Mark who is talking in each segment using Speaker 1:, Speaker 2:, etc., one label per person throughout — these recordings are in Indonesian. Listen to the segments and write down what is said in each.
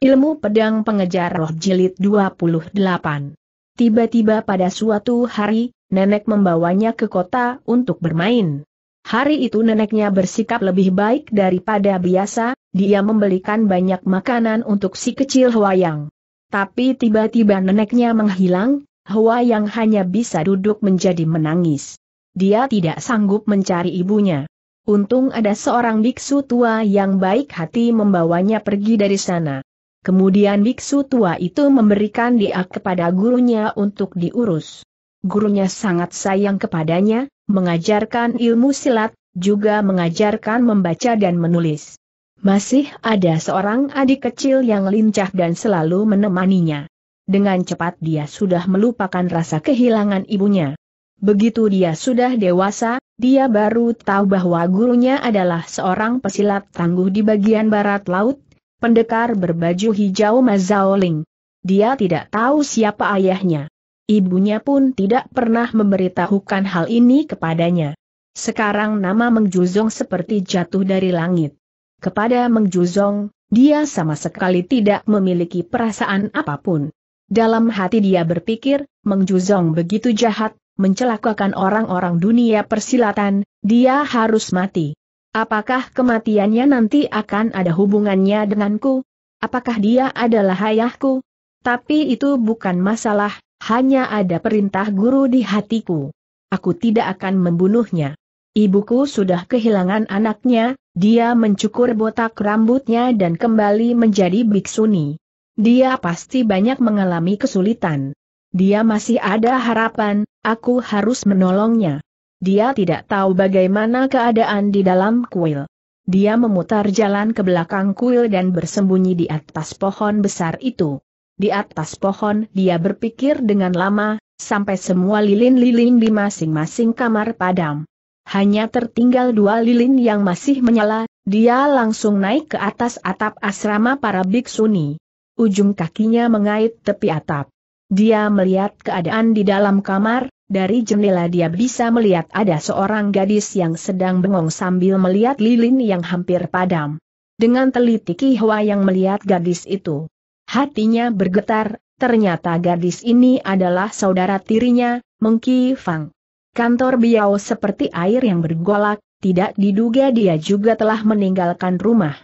Speaker 1: Ilmu Pedang Pengejar Roh Jilid 28 Tiba-tiba pada suatu hari, nenek membawanya ke kota untuk bermain. Hari itu neneknya bersikap lebih baik daripada biasa, dia membelikan banyak makanan untuk si kecil Huayang. Tapi tiba-tiba neneknya menghilang, Huayang hanya bisa duduk menjadi menangis. Dia tidak sanggup mencari ibunya. Untung ada seorang biksu tua yang baik hati membawanya pergi dari sana. Kemudian biksu tua itu memberikan dia kepada gurunya untuk diurus. Gurunya sangat sayang kepadanya, mengajarkan ilmu silat, juga mengajarkan membaca dan menulis. Masih ada seorang adik kecil yang lincah dan selalu menemaninya. Dengan cepat dia sudah melupakan rasa kehilangan ibunya. Begitu dia sudah dewasa, dia baru tahu bahwa gurunya adalah seorang pesilat tangguh di bagian barat laut, pendekar berbaju hijau Mazaoling. Dia tidak tahu siapa ayahnya. Ibunya pun tidak pernah memberitahukan hal ini kepadanya. Sekarang nama Mengjuzong seperti jatuh dari langit. Kepada Mengjuzong, dia sama sekali tidak memiliki perasaan apapun. Dalam hati dia berpikir, Mengjuzong begitu jahat, mencelakakan orang-orang dunia persilatan, dia harus mati. Apakah kematiannya nanti akan ada hubungannya denganku? Apakah dia adalah ayahku? Tapi itu bukan masalah, hanya ada perintah guru di hatiku. Aku tidak akan membunuhnya. Ibuku sudah kehilangan anaknya, dia mencukur botak rambutnya dan kembali menjadi biksuni. Dia pasti banyak mengalami kesulitan. Dia masih ada harapan, aku harus menolongnya. Dia tidak tahu bagaimana keadaan di dalam kuil. Dia memutar jalan ke belakang kuil dan bersembunyi di atas pohon besar itu. Di atas pohon dia berpikir dengan lama, sampai semua lilin-lilin di masing-masing kamar padam. Hanya tertinggal dua lilin yang masih menyala, dia langsung naik ke atas atap asrama para biksuni. Ujung kakinya mengait tepi atap. Dia melihat keadaan di dalam kamar, dari jendela dia bisa melihat ada seorang gadis yang sedang bengong sambil melihat lilin yang hampir padam. Dengan teliti Ki Hwa yang melihat gadis itu. Hatinya bergetar, ternyata gadis ini adalah saudara tirinya, Mengki Fang. Kantor Biao seperti air yang bergolak, tidak diduga dia juga telah meninggalkan rumah.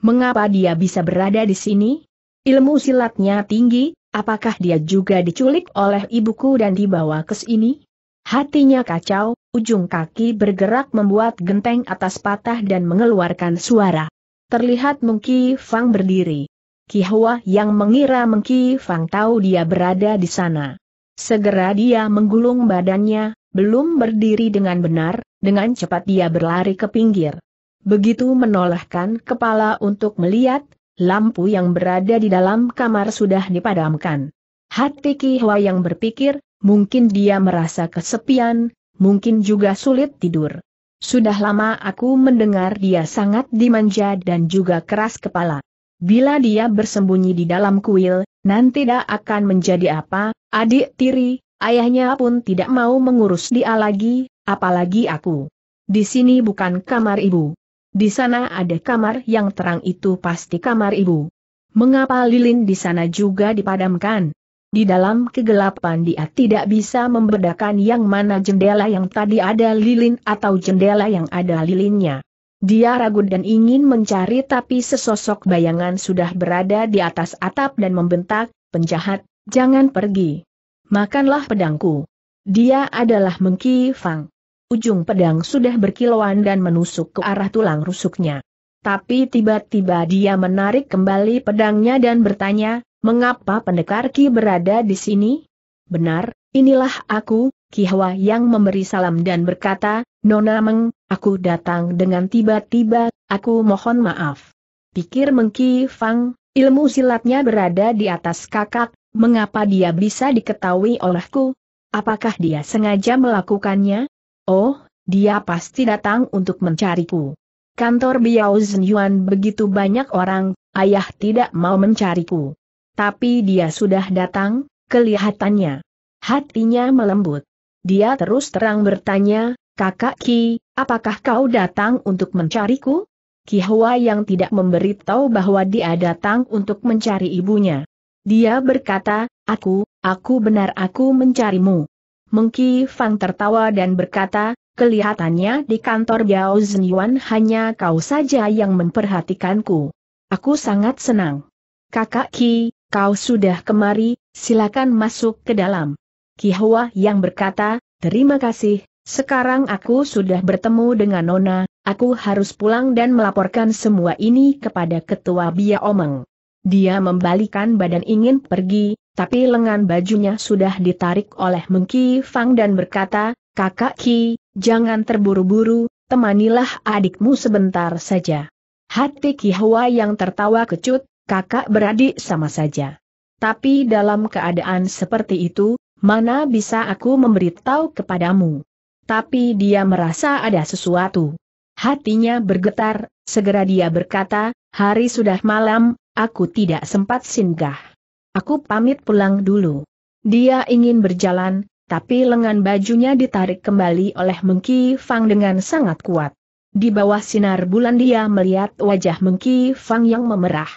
Speaker 1: Mengapa dia bisa berada di sini? Ilmu silatnya tinggi, Apakah dia juga diculik oleh ibuku dan dibawa ke sini? Hatinya kacau, ujung kaki bergerak membuat genteng atas patah dan mengeluarkan suara. Terlihat Mengki Fang berdiri. Kihua yang mengira Mengki Fang tahu dia berada di sana. Segera dia menggulung badannya, belum berdiri dengan benar, dengan cepat dia berlari ke pinggir. Begitu menolehkan kepala untuk melihat, lampu yang berada di dalam kamar sudah dipadamkan. Hati Hwa yang berpikir, mungkin dia merasa kesepian, mungkin juga sulit tidur. Sudah lama aku mendengar dia sangat dimanja dan juga keras kepala. Bila dia bersembunyi di dalam kuil, nanti dia akan menjadi apa, adik tiri, ayahnya pun tidak mau mengurus dia lagi, apalagi aku. Di sini bukan kamar ibu. Di sana ada kamar yang terang itu pasti kamar ibu. Mengapa lilin di sana juga dipadamkan? Di dalam kegelapan dia tidak bisa membedakan yang mana jendela yang tadi ada lilin atau jendela yang ada lilinnya. Dia ragu dan ingin mencari tapi sesosok bayangan sudah berada di atas atap dan membentak, penjahat, jangan pergi. Makanlah pedangku. Dia adalah Mengki Fang. Ujung pedang sudah berkilauan dan menusuk ke arah tulang rusuknya. Tapi tiba-tiba dia menarik kembali pedangnya dan bertanya, mengapa pendekar Ki berada di sini? Benar, inilah aku, Ki Hwa yang memberi salam dan berkata, Nona Meng, aku datang dengan tiba-tiba, aku mohon maaf. Pikir Mengki Fang, ilmu silatnya berada di atas kakak, mengapa dia bisa diketahui olehku? Apakah dia sengaja melakukannya? Oh, dia pasti datang untuk mencariku. Kantor Biao Zhenyuan begitu banyak orang, ayah tidak mau mencariku. Tapi dia sudah datang, kelihatannya. Hatinya melembut. Dia terus terang bertanya, kakak Ki, apakah kau datang untuk mencariku? Ki Hua yang tidak memberitahu bahwa dia datang untuk mencari ibunya. Dia berkata, aku, aku benar aku mencarimu. Mengki Fang tertawa dan berkata, kelihatannya di kantor Biao Zhenyuan hanya kau saja yang memperhatikanku. Aku sangat senang. Kakak Ki, kau sudah kemari, silakan masuk ke dalam. Ki Hua yang berkata, terima kasih, sekarang aku sudah bertemu dengan Nona, aku harus pulang dan melaporkan semua ini kepada Ketua Bia Omeng. Dia membalikan badan ingin pergi, tapi lengan bajunya sudah ditarik oleh Mengki Fang dan berkata, Kakak Ki, jangan terburu-buru, temanilah adikmu sebentar saja. Hati Ki Hwa yang tertawa kecut, kakak beradik sama saja. Tapi dalam keadaan seperti itu, mana bisa aku memberitahu kepadamu. Tapi dia merasa ada sesuatu. Hatinya bergetar, segera dia berkata, hari sudah malam, aku tidak sempat singgah. Aku pamit pulang dulu. Dia ingin berjalan, tapi lengan bajunya ditarik kembali oleh Mengki Fang dengan sangat kuat. Di bawah sinar bulan dia melihat wajah Mengki Fang yang memerah.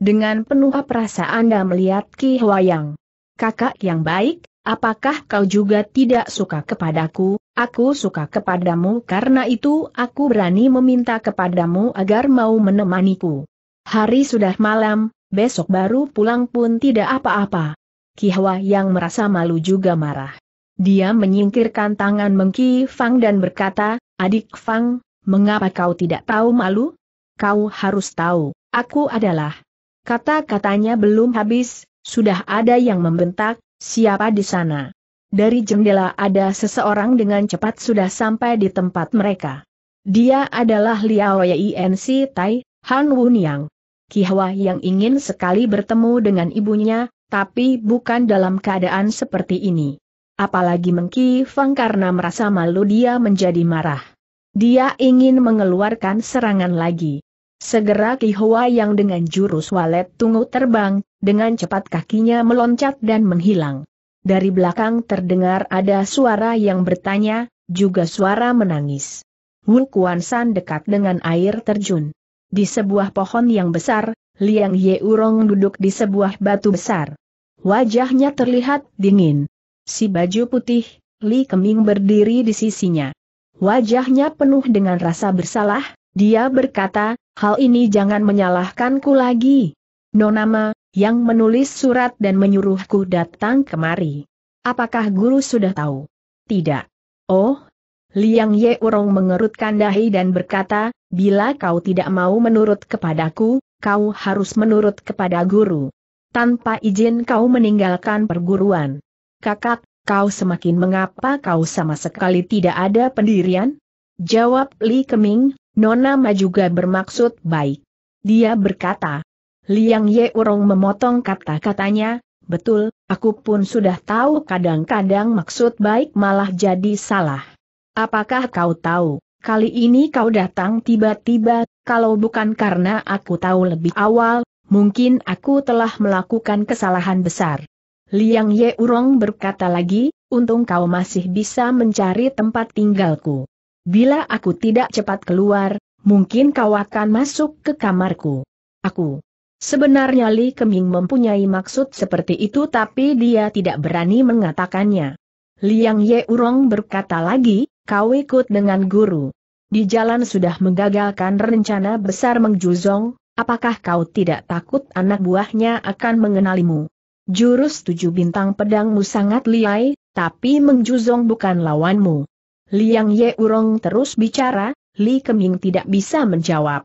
Speaker 1: Dengan penuh perasaan dia melihat Ki Yang. Kakak yang baik, apakah kau juga tidak suka kepadaku? Aku suka kepadamu karena itu aku berani meminta kepadamu agar mau menemaniku. Hari sudah malam, besok baru pulang pun tidak apa-apa. ki Kihwa yang merasa malu juga marah. Dia menyingkirkan tangan Mengki Fang dan berkata, Adik Fang, mengapa kau tidak tahu malu? Kau harus tahu, aku adalah. Kata-katanya belum habis, sudah ada yang membentak, siapa di sana? Dari jendela ada seseorang dengan cepat sudah sampai di tempat mereka. Dia adalah Liao Inc. Tai, Han Yang. Ki Hwa yang ingin sekali bertemu dengan ibunya, tapi bukan dalam keadaan seperti ini. Apalagi Mengki Fang karena merasa malu dia menjadi marah. Dia ingin mengeluarkan serangan lagi. Segera Ki Hwa yang dengan jurus walet tunggu terbang, dengan cepat kakinya meloncat dan menghilang. Dari belakang terdengar ada suara yang bertanya, juga suara menangis. Wu Kuan San dekat dengan air terjun. Di sebuah pohon yang besar, Liang Ye Yeurong duduk di sebuah batu besar. Wajahnya terlihat dingin. Si baju putih, Li Keming berdiri di sisinya. Wajahnya penuh dengan rasa bersalah, dia berkata, hal ini jangan menyalahkanku lagi. Nonama, yang menulis surat dan menyuruhku datang kemari. Apakah guru sudah tahu? Tidak. Oh, Liang Ye Urong mengerutkan dahi dan berkata, bila kau tidak mau menurut kepadaku, kau harus menurut kepada guru. Tanpa izin kau meninggalkan perguruan. Kakak, kau semakin mengapa kau sama sekali tidak ada pendirian? Jawab Li Keming, Nona Ma juga bermaksud baik. Dia berkata, Liang Ye Urong memotong kata-katanya, betul, aku pun sudah tahu kadang-kadang maksud baik malah jadi salah. Apakah kau tahu, kali ini kau datang tiba-tiba, kalau bukan karena aku tahu lebih awal, mungkin aku telah melakukan kesalahan besar. Liang Ye Urong berkata lagi, untung kau masih bisa mencari tempat tinggalku. Bila aku tidak cepat keluar, mungkin kau akan masuk ke kamarku. Aku. Sebenarnya Li Keming mempunyai maksud seperti itu tapi dia tidak berani mengatakannya. Liang Ye Urong berkata lagi, kau ikut dengan guru. Di jalan sudah menggagalkan rencana besar mengjuzong, apakah kau tidak takut anak buahnya akan mengenalimu? Jurus tujuh bintang pedangmu sangat liai, tapi mengjuzong bukan lawanmu. Liang Ye Urong terus bicara, Li Keming tidak bisa menjawab.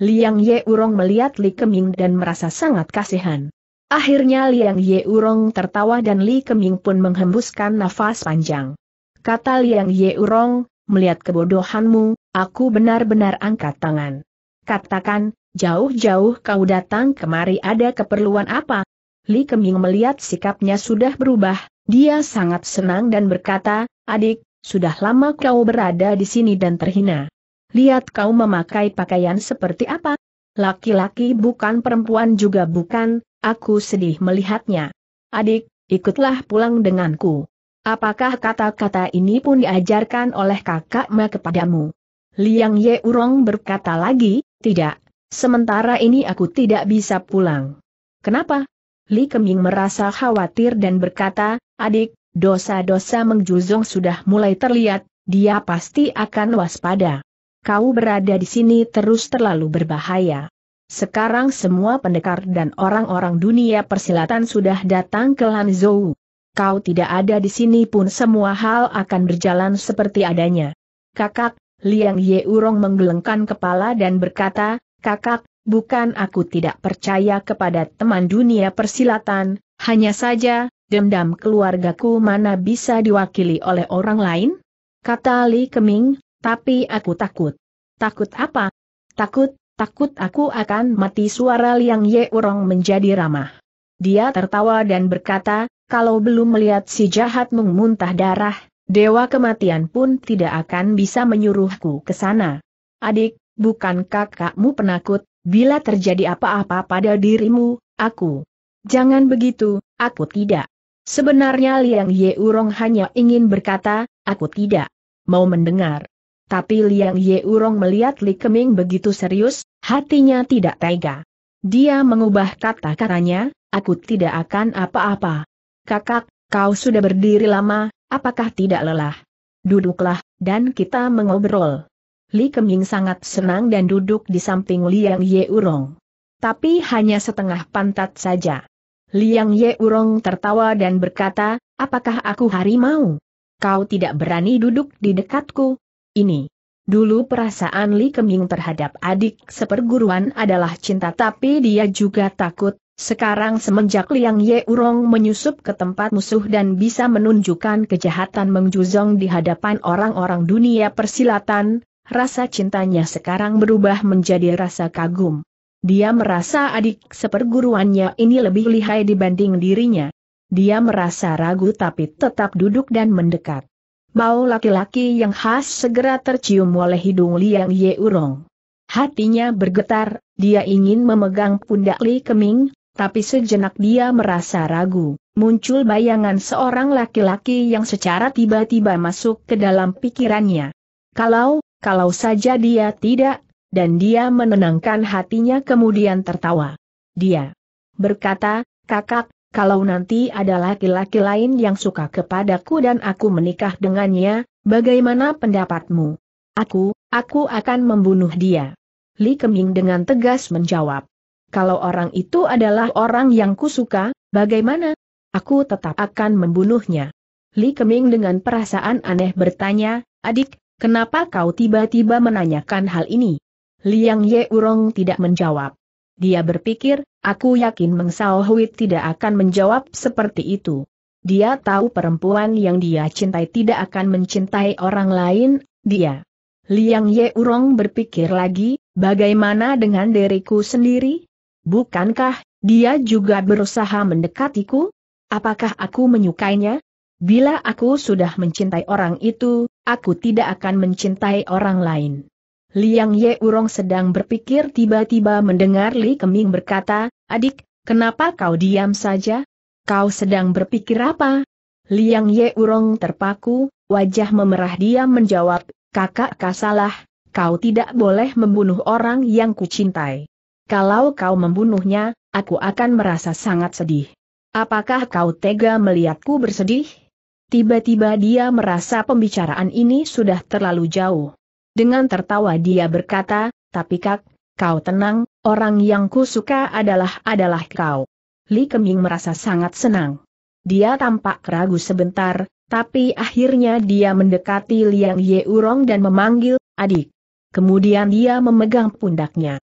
Speaker 1: Liang Ye Urong melihat Li Keming dan merasa sangat kasihan. Akhirnya Liang Ye Urong tertawa dan Li Keming pun menghembuskan nafas panjang. Kata Liang Yeurong, melihat kebodohanmu, aku benar-benar angkat tangan. Katakan, jauh-jauh kau datang kemari ada keperluan apa? Li Keming melihat sikapnya sudah berubah, dia sangat senang dan berkata, adik, sudah lama kau berada di sini dan terhina. Lihat kau memakai pakaian seperti apa? Laki-laki bukan perempuan juga bukan, aku sedih melihatnya. Adik, ikutlah pulang denganku. Apakah kata-kata ini pun diajarkan oleh kakakmu? kepadamu? Liang Ye Urong berkata lagi, tidak, sementara ini aku tidak bisa pulang. Kenapa? Li Keming merasa khawatir dan berkata, adik, dosa-dosa mengjuzong sudah mulai terlihat, dia pasti akan waspada. Kau berada di sini terus terlalu berbahaya. Sekarang semua pendekar dan orang-orang dunia persilatan sudah datang ke Lanzhou kau tidak ada di sini pun semua hal akan berjalan seperti adanya. Kakak, Liang Ye Urong menggelengkan kepala dan berkata, Kakak, bukan aku tidak percaya kepada teman dunia persilatan, hanya saja, dendam keluargaku mana bisa diwakili oleh orang lain? Kata Li Keming, tapi aku takut. Takut apa? Takut, takut aku akan mati suara Liang Ye Urong menjadi ramah. Dia tertawa dan berkata, kalau belum melihat si jahat memuntah darah, Dewa Kematian pun tidak akan bisa menyuruhku ke sana. Adik, bukan kakakmu penakut, bila terjadi apa-apa pada dirimu, aku. Jangan begitu, aku tidak. Sebenarnya Liang Ye Urong hanya ingin berkata, aku tidak mau mendengar. Tapi Liang Ye Urong melihat Li Keming begitu serius, hatinya tidak tega. Dia mengubah kata-katanya, aku tidak akan apa-apa. Kakak, kau sudah berdiri lama, apakah tidak lelah? Duduklah, dan kita mengobrol. Li Keming sangat senang dan duduk di samping Liang Urong. Tapi hanya setengah pantat saja. Liang Yeurong tertawa dan berkata, apakah aku harimau? Kau tidak berani duduk di dekatku? Ini. Dulu perasaan Li Keming terhadap adik seperguruan adalah cinta tapi dia juga takut, sekarang semenjak Liang Ye Urong menyusup ke tempat musuh dan bisa menunjukkan kejahatan Mengjuzong di hadapan orang-orang dunia persilatan, rasa cintanya sekarang berubah menjadi rasa kagum. Dia merasa adik seperguruannya ini lebih lihai dibanding dirinya. Dia merasa ragu tapi tetap duduk dan mendekat. Bau laki-laki yang khas segera tercium oleh hidung Liang Ye Urong. Hatinya bergetar, dia ingin memegang pundak Li Keming, tapi sejenak dia merasa ragu, muncul bayangan seorang laki-laki yang secara tiba-tiba masuk ke dalam pikirannya. Kalau, kalau saja dia tidak, dan dia menenangkan hatinya kemudian tertawa. Dia berkata, kakak, kalau nanti ada laki-laki lain yang suka kepadaku dan aku menikah dengannya, bagaimana pendapatmu? Aku, aku akan membunuh dia. Li Keming dengan tegas menjawab. Kalau orang itu adalah orang yang kusuka, bagaimana? Aku tetap akan membunuhnya. Li Keming dengan perasaan aneh bertanya, adik, kenapa kau tiba-tiba menanyakan hal ini? Liang Ye Urong tidak menjawab. Dia berpikir, aku yakin Meng Sao tidak akan menjawab seperti itu. Dia tahu perempuan yang dia cintai tidak akan mencintai orang lain, dia. Liang Ye Urong berpikir lagi, bagaimana dengan diriku sendiri? Bukankah dia juga berusaha mendekatiku? Apakah aku menyukainya? Bila aku sudah mencintai orang itu, aku tidak akan mencintai orang lain. Liang Ye Urong sedang berpikir tiba-tiba mendengar Li Keming berkata, Adik, kenapa kau diam saja? Kau sedang berpikir apa? Liang Ye Urong terpaku, wajah memerah dia menjawab, Kakak kasalah, kau tidak boleh membunuh orang yang kucintai. Kalau kau membunuhnya, aku akan merasa sangat sedih. Apakah kau tega melihatku bersedih? Tiba-tiba dia merasa pembicaraan ini sudah terlalu jauh. Dengan tertawa dia berkata, tapi kak, kau tenang, orang yang ku suka adalah adalah kau. Li Keming merasa sangat senang. Dia tampak ragu sebentar, tapi akhirnya dia mendekati Liang Ye Urong dan memanggil, adik. Kemudian dia memegang pundaknya.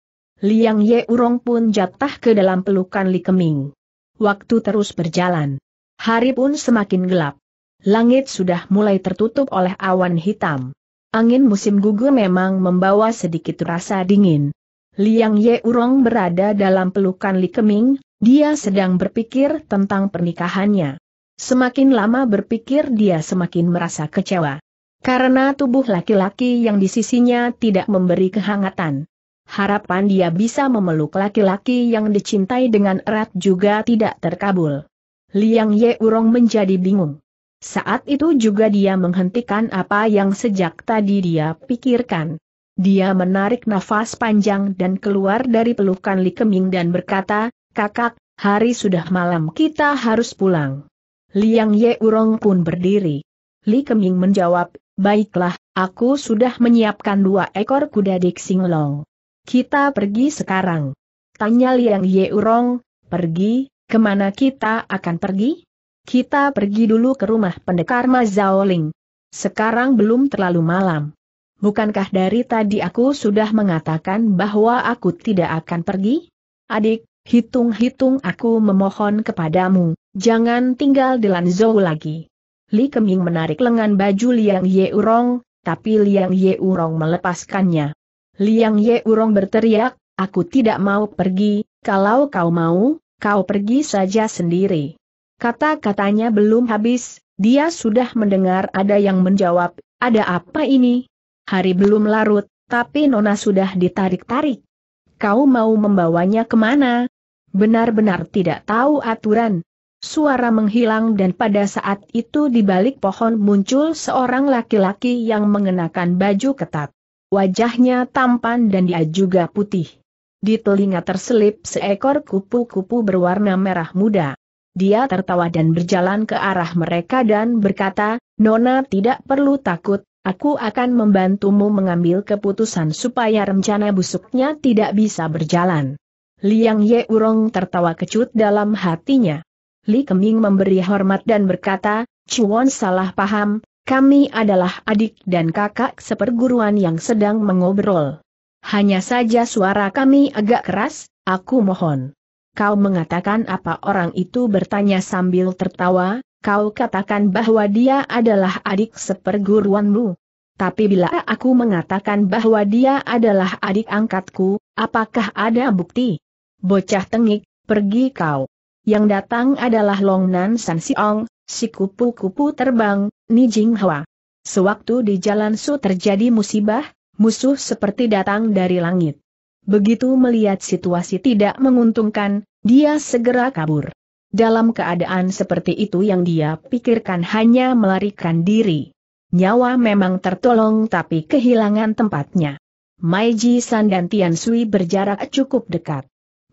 Speaker 1: Liang Ye Urong pun jatah ke dalam pelukan Li Keming. Waktu terus berjalan. Hari pun semakin gelap. Langit sudah mulai tertutup oleh awan hitam. Angin musim gugur memang membawa sedikit rasa dingin. Liang Ye Urong berada dalam pelukan Li Keming, dia sedang berpikir tentang pernikahannya. Semakin lama berpikir dia semakin merasa kecewa. Karena tubuh laki-laki yang di sisinya tidak memberi kehangatan. Harapan dia bisa memeluk laki-laki yang dicintai dengan erat juga tidak terkabul. Liang Ye Urong menjadi bingung. Saat itu juga dia menghentikan apa yang sejak tadi dia pikirkan. Dia menarik nafas panjang dan keluar dari pelukan Li Keming dan berkata, kakak, hari sudah malam kita harus pulang. Liang Ye Urong pun berdiri. Li Keming menjawab, baiklah, aku sudah menyiapkan dua ekor kuda di Long. Kita pergi sekarang. Tanya Liang Yeurong, pergi, kemana kita akan pergi? Kita pergi dulu ke rumah pendekar Ma Ling. Sekarang belum terlalu malam. Bukankah dari tadi aku sudah mengatakan bahwa aku tidak akan pergi? Adik, hitung-hitung aku memohon kepadamu, jangan tinggal di Lanzhou lagi. Li Keming menarik lengan baju Liang Yeurong, tapi Liang Yeurong melepaskannya. Liang Ye Urong berteriak, aku tidak mau pergi, kalau kau mau, kau pergi saja sendiri. Kata-katanya belum habis, dia sudah mendengar ada yang menjawab, ada apa ini? Hari belum larut, tapi Nona sudah ditarik-tarik. Kau mau membawanya kemana? Benar-benar tidak tahu aturan. Suara menghilang dan pada saat itu di balik pohon muncul seorang laki-laki yang mengenakan baju ketat wajahnya tampan dan dia juga putih. Di telinga terselip seekor kupu-kupu berwarna merah muda. Dia tertawa dan berjalan ke arah mereka dan berkata, Nona tidak perlu takut, aku akan membantumu mengambil keputusan supaya rencana busuknya tidak bisa berjalan. Liang Ye Urong tertawa kecut dalam hatinya. Li Keming memberi hormat dan berkata, Cuan salah paham, kami adalah adik dan kakak seperguruan yang sedang mengobrol. Hanya saja suara kami agak keras, aku mohon. Kau mengatakan apa orang itu bertanya sambil tertawa, kau katakan bahwa dia adalah adik seperguruanmu. Tapi bila aku mengatakan bahwa dia adalah adik angkatku, apakah ada bukti? Bocah tengik, pergi kau. Yang datang adalah Longnan San Siong, si kupu-kupu terbang, Ni Jing Sewaktu di jalan Su terjadi musibah, musuh seperti datang dari langit. Begitu melihat situasi tidak menguntungkan, dia segera kabur. Dalam keadaan seperti itu yang dia pikirkan hanya melarikan diri. Nyawa memang tertolong tapi kehilangan tempatnya. Maiji San dan Tian Sui berjarak cukup dekat.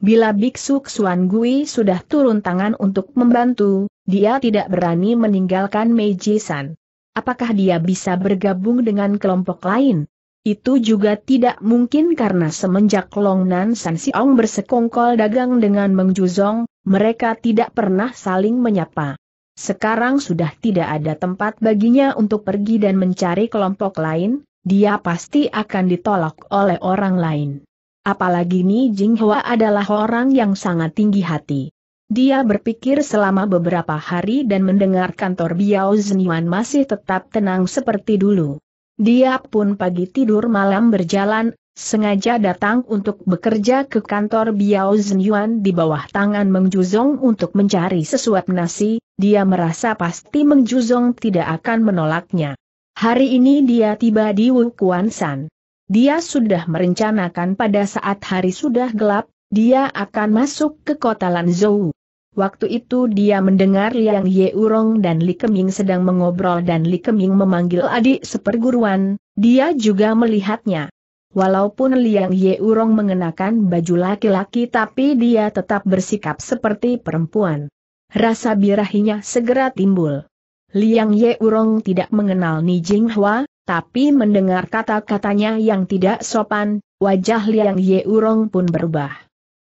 Speaker 1: Bila Biksu Xuan Gui sudah turun tangan untuk membantu, dia tidak berani meninggalkan Mei Jisan. Apakah dia bisa bergabung dengan kelompok lain? Itu juga tidak mungkin karena semenjak Nan San Siong bersekongkol dagang dengan Meng Juzong, mereka tidak pernah saling menyapa. Sekarang sudah tidak ada tempat baginya untuk pergi dan mencari kelompok lain, dia pasti akan ditolak oleh orang lain. Apalagi Ni Jinghua adalah orang yang sangat tinggi hati. Dia berpikir selama beberapa hari dan mendengar kantor Biao Zhenyuan masih tetap tenang seperti dulu. Dia pun pagi tidur malam berjalan, sengaja datang untuk bekerja ke kantor Biao Zhenyuan di bawah tangan Meng Juzong untuk mencari sesuap nasi, dia merasa pasti Meng Juzong tidak akan menolaknya. Hari ini dia tiba di Wukuan San. Dia sudah merencanakan pada saat hari sudah gelap, dia akan masuk ke kota Lanzhou. Waktu itu dia mendengar Liang Yeurong dan Li Keming sedang mengobrol dan Li Keming memanggil adik seperguruan, dia juga melihatnya. Walaupun Liang Yeurong mengenakan baju laki-laki tapi dia tetap bersikap seperti perempuan. Rasa birahinya segera timbul. Liang Yeurong tidak mengenal Ni Jinghua, tapi mendengar kata-katanya yang tidak sopan, wajah Liang Yeurong pun berubah.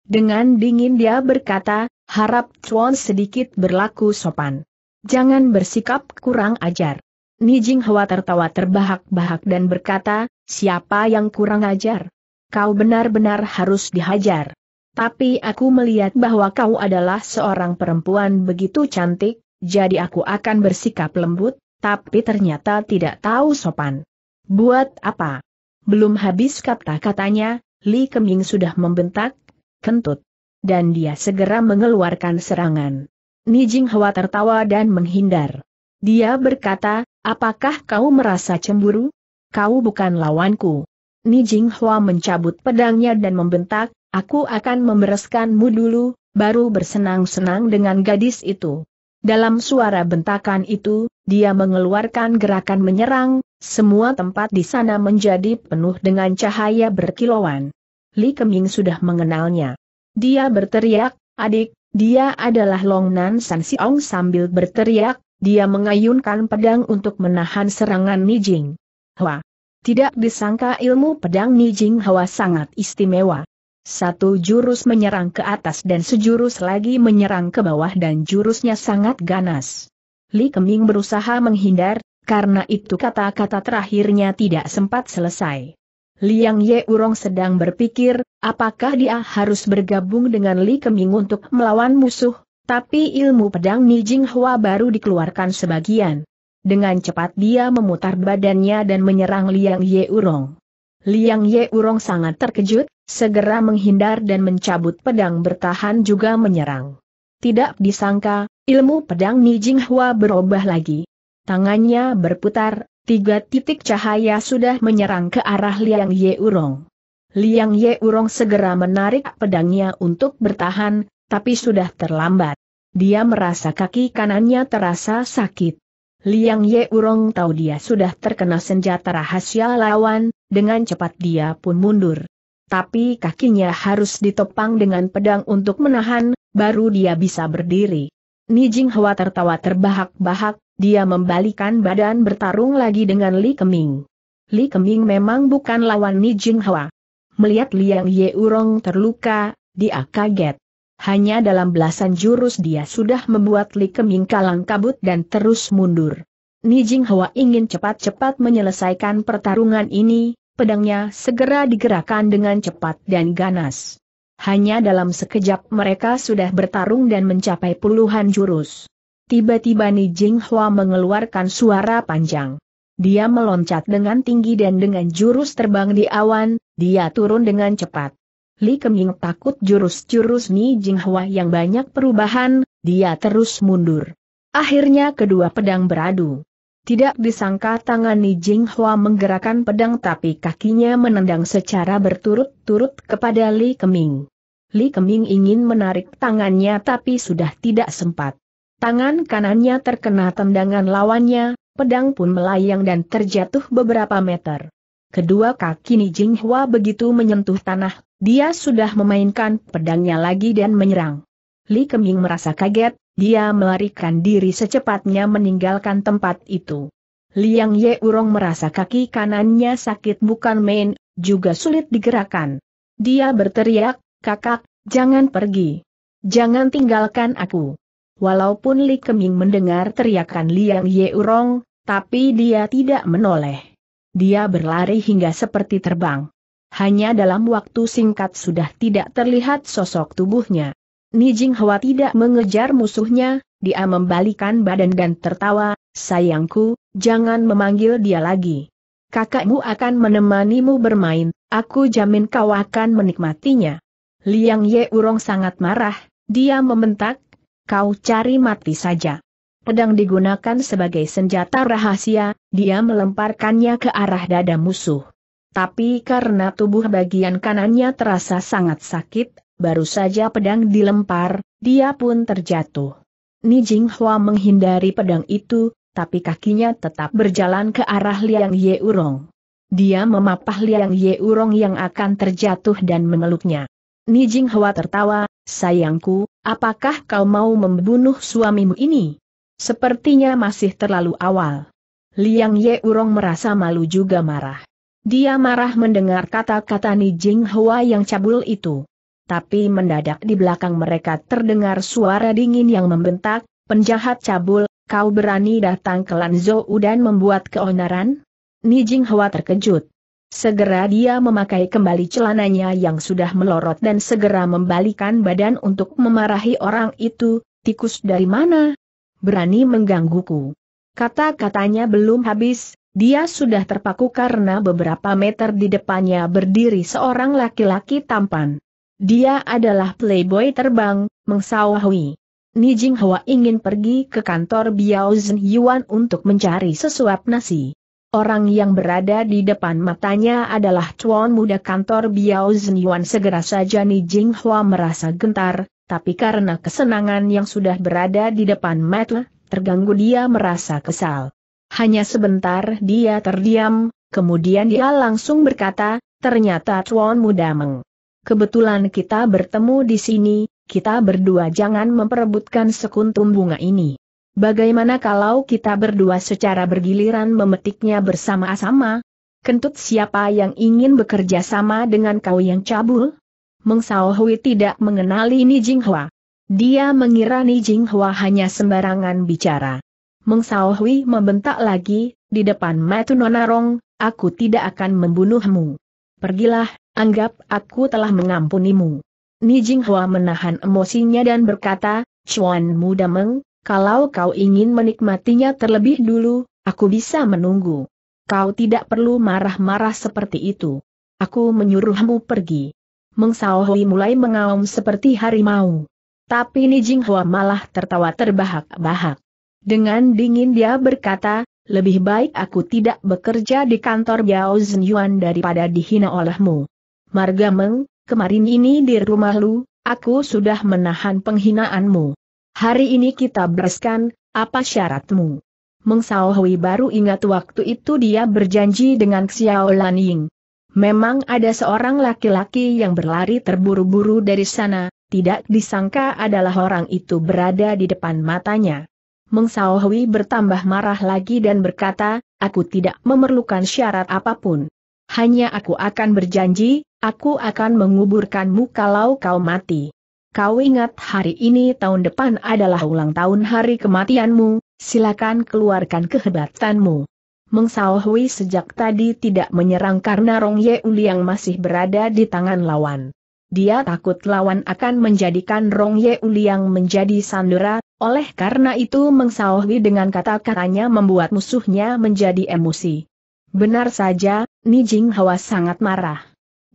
Speaker 1: Dengan dingin dia berkata, harap Chuan sedikit berlaku sopan. Jangan bersikap kurang ajar. Nijing Jinghua tertawa terbahak-bahak dan berkata, siapa yang kurang ajar? Kau benar-benar harus dihajar. Tapi aku melihat bahwa kau adalah seorang perempuan begitu cantik, jadi aku akan bersikap lembut, tapi ternyata tidak tahu sopan. Buat apa? Belum habis kata-katanya, Li Keming sudah membentak, kentut. Dan dia segera mengeluarkan serangan. Nijing Hua tertawa dan menghindar. Dia berkata, apakah kau merasa cemburu? Kau bukan lawanku. Nijing Hua mencabut pedangnya dan membentak, aku akan membereskanmu dulu, baru bersenang-senang dengan gadis itu. Dalam suara bentakan itu, dia mengeluarkan gerakan menyerang, semua tempat di sana menjadi penuh dengan cahaya berkilauan. Li Keming sudah mengenalnya. Dia berteriak, adik, dia adalah Long Nan San Siong sambil berteriak, dia mengayunkan pedang untuk menahan serangan Nijing. Hua, Tidak disangka ilmu pedang Nijing Hua sangat istimewa. Satu jurus menyerang ke atas dan sejurus lagi menyerang ke bawah dan jurusnya sangat ganas. Li Keming berusaha menghindar, karena itu kata-kata terakhirnya tidak sempat selesai. Liang Ye Urong sedang berpikir, apakah dia harus bergabung dengan Li Keming untuk melawan musuh, tapi ilmu pedang Nijing Hua baru dikeluarkan sebagian. Dengan cepat dia memutar badannya dan menyerang Liang Ye Urong. Liang Ye Urong sangat terkejut, segera menghindar dan mencabut pedang bertahan juga menyerang. Tidak disangka, ilmu pedang Nijing Hua berubah lagi. Tangannya berputar, tiga titik cahaya sudah menyerang ke arah Liang Ye Urong. Liang Ye Urong segera menarik pedangnya untuk bertahan, tapi sudah terlambat. Dia merasa kaki kanannya terasa sakit. Liang Ye Urong tahu dia sudah terkena senjata rahasia lawan, dengan cepat dia pun mundur. Tapi kakinya harus ditopang dengan pedang untuk menahan, baru dia bisa berdiri. Nijing Hua tertawa terbahak-bahak, dia membalikan badan bertarung lagi dengan Li Keming. Li Keming memang bukan lawan Nijing Hua. Melihat Liang Ye Yeurong terluka, dia kaget. Hanya dalam belasan jurus dia sudah membuat Li Keming kalang kabut dan terus mundur. Nijing Hua ingin cepat-cepat menyelesaikan pertarungan ini, pedangnya segera digerakkan dengan cepat dan ganas. Hanya dalam sekejap mereka sudah bertarung dan mencapai puluhan jurus. Tiba-tiba Ni Hua mengeluarkan suara panjang. Dia meloncat dengan tinggi dan dengan jurus terbang di awan, dia turun dengan cepat. Li Keming takut jurus-jurus Ni Hua yang banyak perubahan, dia terus mundur. Akhirnya kedua pedang beradu. Tidak disangka tangan Ni Hua menggerakkan pedang tapi kakinya menendang secara berturut-turut kepada Li Keming. Li Keming ingin menarik tangannya tapi sudah tidak sempat. Tangan kanannya terkena tendangan lawannya, pedang pun melayang dan terjatuh beberapa meter. Kedua kaki Ni Hua begitu menyentuh tanah, dia sudah memainkan pedangnya lagi dan menyerang. Li Keming merasa kaget, dia melarikan diri secepatnya meninggalkan tempat itu. Liang Ye Urong merasa kaki kanannya sakit bukan main, juga sulit digerakkan. Dia berteriak, kakak, jangan pergi. Jangan tinggalkan aku. Walaupun Li Keming mendengar teriakan Liang Ye Urong, tapi dia tidak menoleh. Dia berlari hingga seperti terbang. Hanya dalam waktu singkat sudah tidak terlihat sosok tubuhnya. Nijing hawa tidak mengejar musuhnya, dia membalikan badan dan tertawa, sayangku, jangan memanggil dia lagi. Kakakmu akan menemanimu bermain, aku jamin kau akan menikmatinya. Liang Ye Urong sangat marah, dia membentak, kau cari mati saja. Pedang digunakan sebagai senjata rahasia, dia melemparkannya ke arah dada musuh. Tapi karena tubuh bagian kanannya terasa sangat sakit, baru saja pedang dilempar, dia pun terjatuh. Ni Hua menghindari pedang itu, tapi kakinya tetap berjalan ke arah Liang Ye Urong. Dia memapah Liang Ye Urong yang akan terjatuh dan memeluknya. Ni Hua tertawa, sayangku, apakah kau mau membunuh suamimu ini? Sepertinya masih terlalu awal. Liang Ye Urong merasa malu juga marah. Dia marah mendengar kata-kata Ni Hua yang cabul itu tapi mendadak di belakang mereka terdengar suara dingin yang membentak, penjahat cabul, kau berani datang ke Lanzhou dan membuat keonaran? Nijing Hua terkejut. Segera dia memakai kembali celananya yang sudah melorot dan segera membalikan badan untuk memarahi orang itu, tikus dari mana? Berani menggangguku. Kata-katanya belum habis, dia sudah terpaku karena beberapa meter di depannya berdiri seorang laki-laki tampan. Dia adalah playboy terbang, mengsawahui. Ni Jinghua ingin pergi ke kantor Biao Zhen Yuan untuk mencari sesuap nasi. Orang yang berada di depan matanya adalah cuan muda kantor Biao Zhen Yuan. Segera saja Ni Jinghua merasa gentar, tapi karena kesenangan yang sudah berada di depan mata, terganggu dia merasa kesal. Hanya sebentar dia terdiam, kemudian dia langsung berkata, ternyata cuan muda meng. Kebetulan kita bertemu di sini, kita berdua jangan memperebutkan sekuntum bunga ini. Bagaimana kalau kita berdua secara bergiliran memetiknya bersama-sama? Kentut siapa yang ingin bekerja sama dengan kau yang cabul? Mengsao Hui tidak mengenali Ni Jinghua. Dia mengira Ni Jinghua hanya sembarangan bicara. Mengsao Hui membentak lagi, di depan Metu Nonarong, aku tidak akan membunuhmu. Pergilah, Anggap aku telah mengampunimu. Nijinghua menahan emosinya dan berkata, Chuan Muda Meng, kalau kau ingin menikmatinya terlebih dulu, aku bisa menunggu. Kau tidak perlu marah-marah seperti itu. Aku menyuruhmu pergi. Meng Hui mulai mengaum seperti harimau. Tapi Nijinghua malah tertawa terbahak-bahak. Dengan dingin dia berkata, lebih baik aku tidak bekerja di kantor Yao Zhenyuan daripada dihina olehmu. Margameng, kemarin ini di rumah lu, aku sudah menahan penghinaanmu. Hari ini kita bereskan, apa syaratmu? Meng Hui baru ingat waktu itu dia berjanji dengan Xiao Lan Ying. Memang ada seorang laki-laki yang berlari terburu-buru dari sana, tidak disangka adalah orang itu berada di depan matanya. Meng Hui bertambah marah lagi dan berkata, aku tidak memerlukan syarat apapun. Hanya aku akan berjanji, Aku akan menguburkanmu kalau kau mati. Kau ingat hari ini tahun depan adalah ulang tahun hari kematianmu, silakan keluarkan kehebatanmu. Mengsaohui sejak tadi tidak menyerang karena Rong Ye Uliang masih berada di tangan lawan. Dia takut lawan akan menjadikan Rong Ye Uliang menjadi sandera, oleh karena itu Mengsaohui dengan kata-katanya membuat musuhnya menjadi emosi. Benar saja, Ni Jing Hawa sangat marah.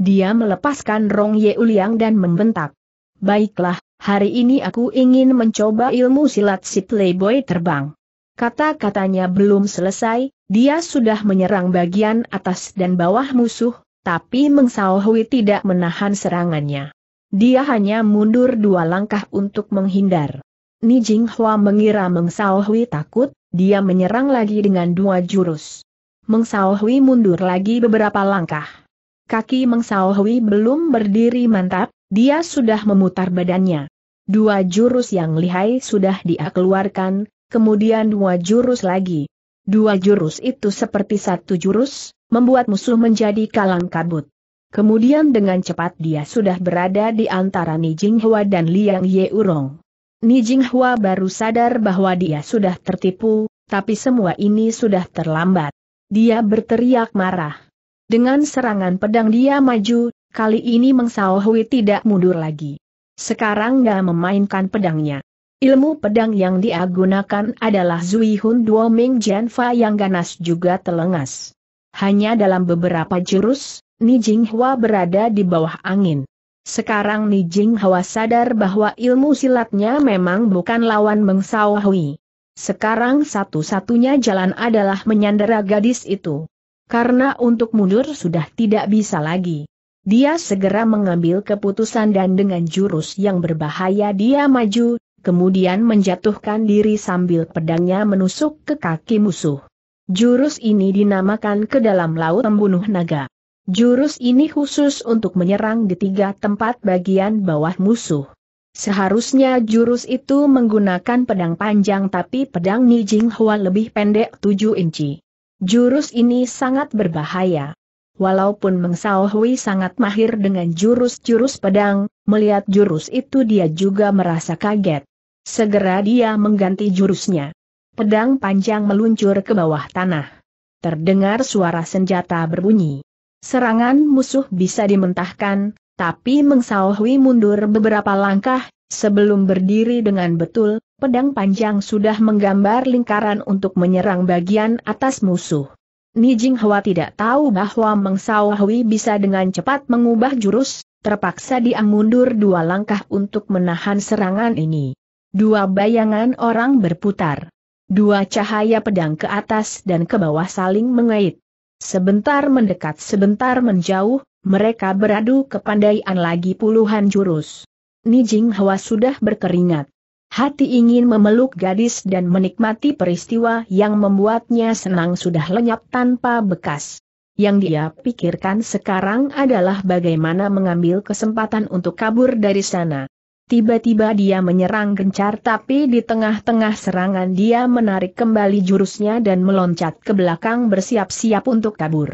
Speaker 1: Dia melepaskan Rong Ye Uliang dan membentak. Baiklah, hari ini aku ingin mencoba ilmu silat si playboy terbang. Kata-katanya belum selesai, dia sudah menyerang bagian atas dan bawah musuh, tapi Meng Hui tidak menahan serangannya. Dia hanya mundur dua langkah untuk menghindar. Ni Jing Hua mengira Meng Hui takut, dia menyerang lagi dengan dua jurus. Meng Hui mundur lagi beberapa langkah kaki Mengsao belum berdiri mantap, dia sudah memutar badannya. Dua jurus yang lihai sudah dia keluarkan, kemudian dua jurus lagi. Dua jurus itu seperti satu jurus, membuat musuh menjadi kalang kabut. Kemudian dengan cepat dia sudah berada di antara Ni Hua dan Liang Ye Yeurong. Ni Hua baru sadar bahwa dia sudah tertipu, tapi semua ini sudah terlambat. Dia berteriak marah. Dengan serangan pedang dia maju, kali ini Mengsaoh Hui tidak mundur lagi. Sekarang dia memainkan pedangnya. Ilmu pedang yang dia gunakan adalah Zui Hun Duo Ming Jianfa yang ganas juga telengas. Hanya dalam beberapa jurus, Ni Hua berada di bawah angin. Sekarang Ni Hua sadar bahwa ilmu silatnya memang bukan lawan Mengsaoh Hui. Sekarang satu-satunya jalan adalah menyandera gadis itu karena untuk mundur sudah tidak bisa lagi. Dia segera mengambil keputusan dan dengan jurus yang berbahaya dia maju, kemudian menjatuhkan diri sambil pedangnya menusuk ke kaki musuh. Jurus ini dinamakan ke dalam laut pembunuh naga. Jurus ini khusus untuk menyerang di tiga tempat bagian bawah musuh. Seharusnya jurus itu menggunakan pedang panjang tapi pedang Nijing Hua lebih pendek 7 inci. Jurus ini sangat berbahaya. Walaupun Mengsao Hui sangat mahir dengan jurus-jurus pedang, melihat jurus itu dia juga merasa kaget. Segera dia mengganti jurusnya. Pedang panjang meluncur ke bawah tanah. Terdengar suara senjata berbunyi. Serangan musuh bisa dimentahkan, tapi Mengsao Hui mundur beberapa langkah, Sebelum berdiri dengan betul, pedang panjang sudah menggambar lingkaran untuk menyerang bagian atas musuh. Nijing Hwa tidak tahu bahwa Meng Hui bisa dengan cepat mengubah jurus, terpaksa dia mundur dua langkah untuk menahan serangan ini. Dua bayangan orang berputar. Dua cahaya pedang ke atas dan ke bawah saling mengait. Sebentar mendekat sebentar menjauh, mereka beradu kepandaian lagi puluhan jurus. Nijing Hua sudah berkeringat. Hati ingin memeluk gadis dan menikmati peristiwa yang membuatnya senang sudah lenyap tanpa bekas. Yang dia pikirkan sekarang adalah bagaimana mengambil kesempatan untuk kabur dari sana. Tiba-tiba dia menyerang gencar tapi di tengah-tengah serangan dia menarik kembali jurusnya dan meloncat ke belakang bersiap-siap untuk kabur.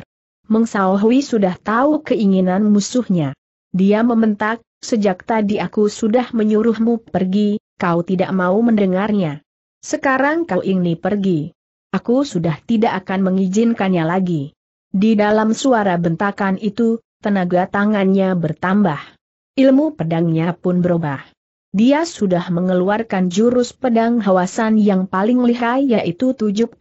Speaker 1: Meng Sao sudah tahu keinginan musuhnya. Dia mementak. Sejak tadi aku sudah menyuruhmu pergi, kau tidak mau mendengarnya. Sekarang kau ingin pergi. Aku sudah tidak akan mengizinkannya lagi. Di dalam suara bentakan itu, tenaga tangannya bertambah. Ilmu pedangnya pun berubah. Dia sudah mengeluarkan jurus pedang hawasan yang paling lihai yaitu 72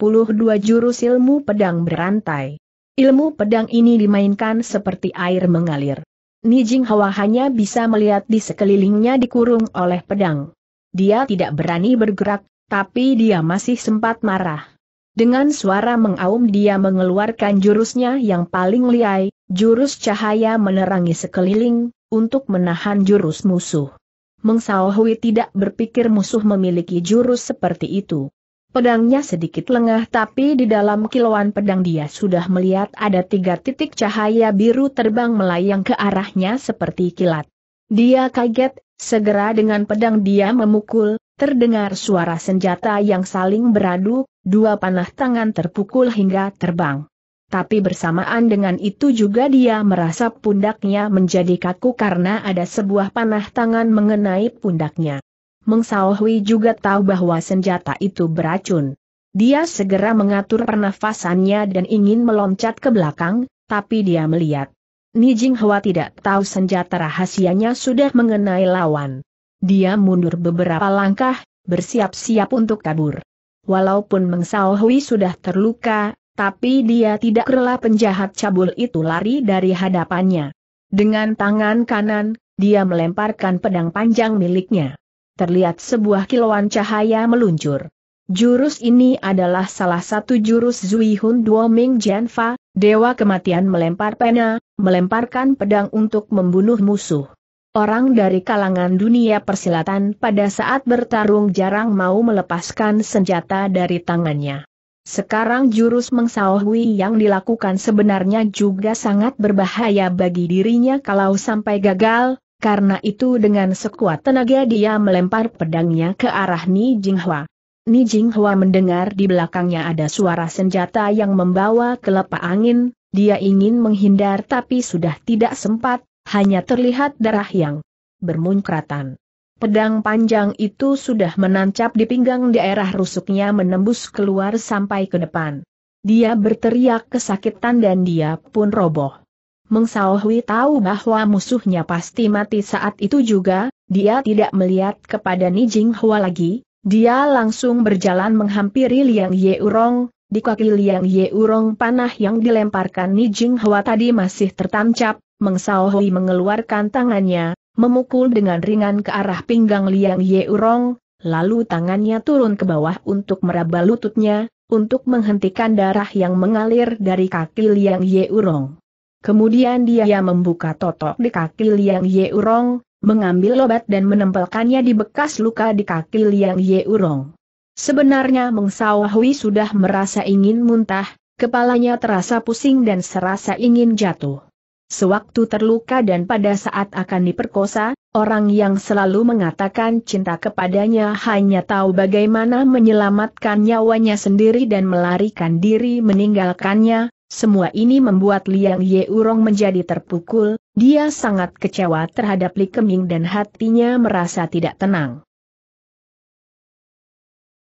Speaker 1: jurus ilmu pedang berantai. Ilmu pedang ini dimainkan seperti air mengalir. Nijing Hawa hanya bisa melihat di sekelilingnya dikurung oleh pedang. Dia tidak berani bergerak, tapi dia masih sempat marah. Dengan suara mengaum dia mengeluarkan jurusnya yang paling liai, jurus cahaya menerangi sekeliling, untuk menahan jurus musuh. Meng Sao tidak berpikir musuh memiliki jurus seperti itu. Pedangnya sedikit lengah tapi di dalam kiloan pedang dia sudah melihat ada tiga titik cahaya biru terbang melayang ke arahnya seperti kilat. Dia kaget, segera dengan pedang dia memukul, terdengar suara senjata yang saling beradu, dua panah tangan terpukul hingga terbang. Tapi bersamaan dengan itu juga dia merasa pundaknya menjadi kaku karena ada sebuah panah tangan mengenai pundaknya. Meng Hui juga tahu bahwa senjata itu beracun. Dia segera mengatur pernafasannya dan ingin meloncat ke belakang, tapi dia melihat. Nijing Hua tidak tahu senjata rahasianya sudah mengenai lawan. Dia mundur beberapa langkah, bersiap-siap untuk kabur. Walaupun Meng Hui sudah terluka, tapi dia tidak rela penjahat cabul itu lari dari hadapannya. Dengan tangan kanan, dia melemparkan pedang panjang miliknya terlihat sebuah kilauan cahaya meluncur. Jurus ini adalah salah satu jurus Zui Hun Duo Ming Jianfa, Dewa Kematian melempar pena, melemparkan pedang untuk membunuh musuh. Orang dari kalangan dunia persilatan pada saat bertarung jarang mau melepaskan senjata dari tangannya. Sekarang jurus mengsaohui yang dilakukan sebenarnya juga sangat berbahaya bagi dirinya kalau sampai gagal, karena itu dengan sekuat tenaga dia melempar pedangnya ke arah Ni Jinghua. Ni Jinghua mendengar di belakangnya ada suara senjata yang membawa kelapa angin, dia ingin menghindar tapi sudah tidak sempat, hanya terlihat darah yang bermunkratan. Pedang panjang itu sudah menancap di pinggang daerah rusuknya menembus keluar sampai ke depan. Dia berteriak kesakitan dan dia pun roboh. Mengsaohui tahu bahwa musuhnya pasti mati saat itu juga, dia tidak melihat kepada Nijing Hua lagi, dia langsung berjalan menghampiri Liang Ye Urong, di kaki Liang Ye Urong panah yang dilemparkan Nijing Hua tadi masih tertancap, Mengsaohui mengeluarkan tangannya, memukul dengan ringan ke arah pinggang Liang Ye Urong, lalu tangannya turun ke bawah untuk meraba lututnya, untuk menghentikan darah yang mengalir dari kaki Liang Ye Urong. Kemudian dia membuka totok di kaki Liang Yeurong, mengambil obat dan menempelkannya di bekas luka di kaki Liang Yeurong. Sebenarnya Meng Sawahui sudah merasa ingin muntah, kepalanya terasa pusing dan serasa ingin jatuh. Sewaktu terluka dan pada saat akan diperkosa, orang yang selalu mengatakan cinta kepadanya hanya tahu bagaimana menyelamatkan nyawanya sendiri dan melarikan diri meninggalkannya, semua ini membuat Liang Ye Yeurong menjadi terpukul, dia sangat kecewa terhadap Li Keming dan hatinya merasa tidak tenang.